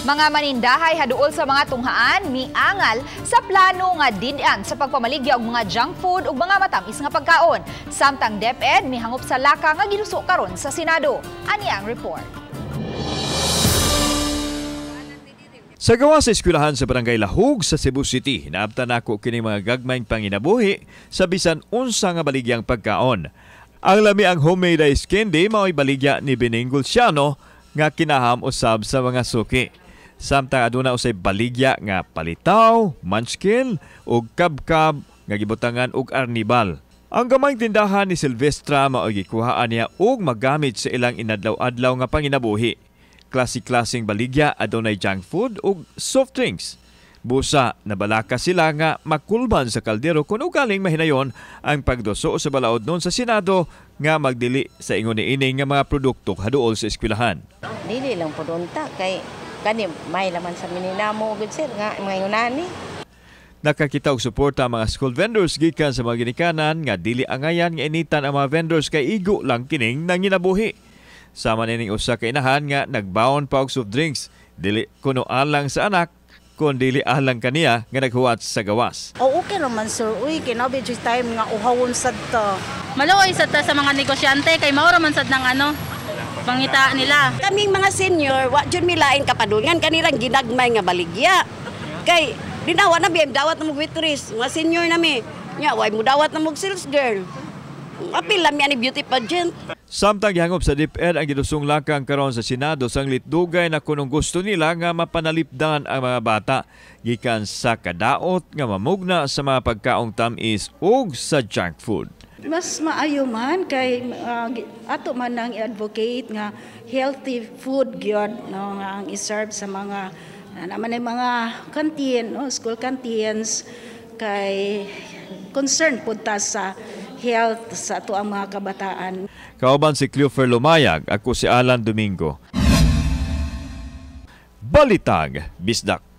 Mga manindahay haduol sa mga tunghaan miangal sa plano nga didan sa pagpamaligya og mga junk food ug mga matamis nga pagkaon. Samtang DepEd mihangop sa laka nga giluso karon sa Senado. Ani ang report. Sa gawa sa eskwelahan sa Barangay Lahug sa Cebu City, naabtan ako kini mga gagmayng panginabuhi sa bisan unsa nga baligyang pagkaon. Ang lami ang homemade ice candy mao'y baligya ni Benengol Siano nga kinaham usab sa mga suki samtang aduna usay baligya nga palitaw, munchkin ug kabkab nga gibutangan og arnibal. Ang gamay tindahan ni Silvestra maoy gikuhaan niya og magamit sa ilang inadlaw-adlaw nga panginabuhi. Klase-klaseng baligya adunay junk food ug soft drinks. Busa nabalaka sila nga makulban sa kaldero kung ugaling mahinayon ang pagdoso sa balaod noon sa Senado nga magdili sa ingon ni ining nga mga produkto haduol sa eskwelahan. Dili lang po doon ta kay Kani may laman sa mininamo gud sir nga mga yunani. Nakakita og suporta ang mga school vendors gikan sa mga ginikanan nga dili angayan nga initan ang mga vendors kay igo lang kining nanginabuhi. Sama nining usa ka inahan nga nagbaon pa og soft drinks dili kuno alang sa anak kon dili alang kaniya nga naghuwat sa gawas. Oo, oh, okay naman sir. Uy, kinabi time nga uhawon sad ta. Maluoy sad ta sa mga negosyante kay mao man sad nang ano, Pangita nila. Kaming mga senior, wa jud milain kapadungan kanilang ginagmay nga baligya. Kay dinawa na biyem dawat na mo waitress, mga senior nami. Nya way mo dawat na mo sales girl. Apil lang ni beauty pageant. Samtang gihangop sa DepEd ang gidusong lakang karon sa Senado sang litdugay na kunong gusto nila nga mapanalipdan ang mga bata gikan sa kadaot nga mamugna sa mga pagkaong tamis ug sa junk food mas maayo man kay uh, ato man ang advocate nga healthy food gyud no nga ang iserve sa mga ah, naman ay mga canteen no school canteens kay concern pud ta sa health sa ato ang mga kabataan kauban si Cleofer Lumayag ako si Alan Domingo Balitag Bisdak